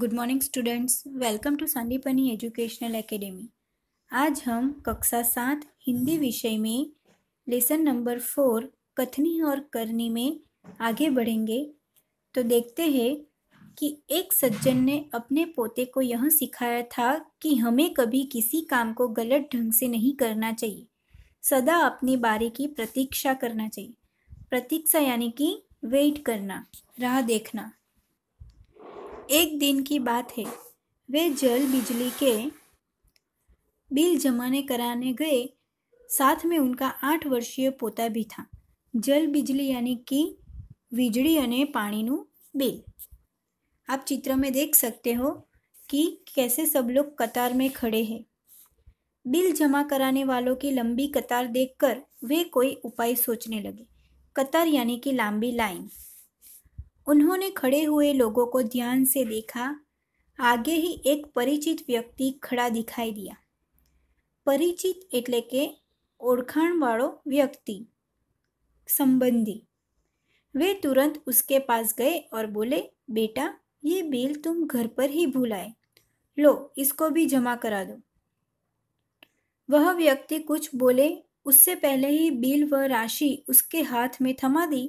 good morning students welcome to Sandipani educational academy आज हम कक्षा सात हिंदी विषय में लेसन नंबर फोर कथनी और करनी में आगे बढ़ेंगे तो देखते हैं कि एक सज्जन ने अपने पोते को यह सिखाया था कि हमें कभी किसी काम को गलत ढंग से नहीं करना चाहिए सदा अपनी बारी की प्रतीक्षा करना चाहिए प्रतीक्षा यानी कि वेट करना राह देखना एक दिन की बात है वे जल बिजली के बिल जमाने कराने गए साथ में उनका आठ वर्षीय पोता भी था जल बिजली યાની કી बिजली અને પાણીનું बिल आप चित्र में देख सकते हो कि कैसे सब लोग कतार में खड़े हैं बिल जमा कराने वालों की लंबी कतार देखकर वे कोई उपाय सोचने लगे कतार यानी कि लंबी लाइन उन्होंने खड़े हुए लोगों को ध्यान से देखा आगे ही एक परिचित व्यक्ति खड़ा दिखाई दिया परिचित એટલે के ઓળખાણવાળો व्यक्ति संबंधी वे तुरंत उसके पास गए और बोले बेटा ये बिल तुम घर पर ही भूलाए लो इसको भी जमा करा दो वह व्यक्ति कुछ बोले उससे पहले ही बिल व राशि उसके हाथ में थमा दी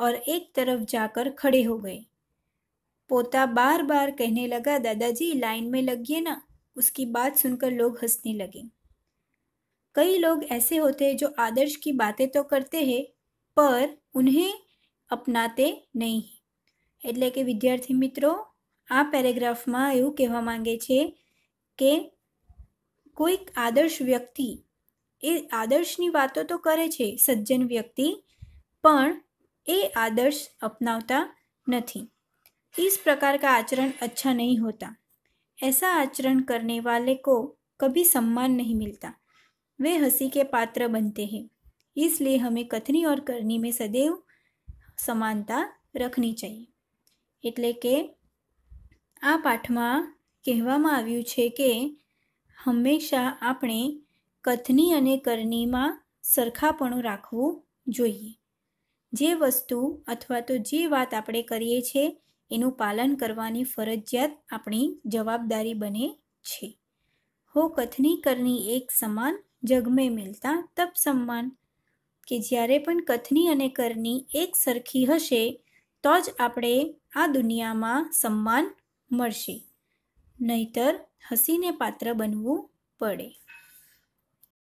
और एक तरफ जाकर खड़े हो गए पोता बार बार कहने लगा दादाजी लाइन में लगिए ना उसकी बात सुनकर लोग हंसने लगे कई लोग ऐसे होते हैं जो आदर्श की बातें तो करते हैं पर उन्हें अपनाते नहीं એટલે કે વિદ્યાર્થી મિત્રો આ પેરેગ્રાફમાં એવું કહેવા માંગે છે કે કોઈક આદર્શ વ્યક્તિ એ આદર્શની વાતો તો કરે છે સજ્જન વ્યક્તિ પણ એ આદર્શ अपनावता નથી इस प्रकार का आचरण अच्छा नहीं होता ऐसा आचरण करने वाले को कभी सम्मान नहीं मिलता वे हंसी के पात्र बनते हैं इसलिए हमें कथनी और करनी में सदैव समानता रखनी चाहिए એટલે के આ પાઠમાં કહેવામાં આવ્યું છે કે હંમેશા આપણે કથની અને કરની માં સરખાપણું જે વસ્તુ અથવા તો જે વાત આપણે કરીએ છીએ એનું પાલન કરવાની ફરજિયાત આપણી જવાબદારી બને છે હો કથની કરની એક સમાન જગમે મિલતા તપ સન્માન કે જ્યારે પણ કથની અને કરની એક સરખી હશે તો જ આપણે આ દુનિયામાં સન્માન મળશે નહીતર હસીને પાત્ર બનવું પડે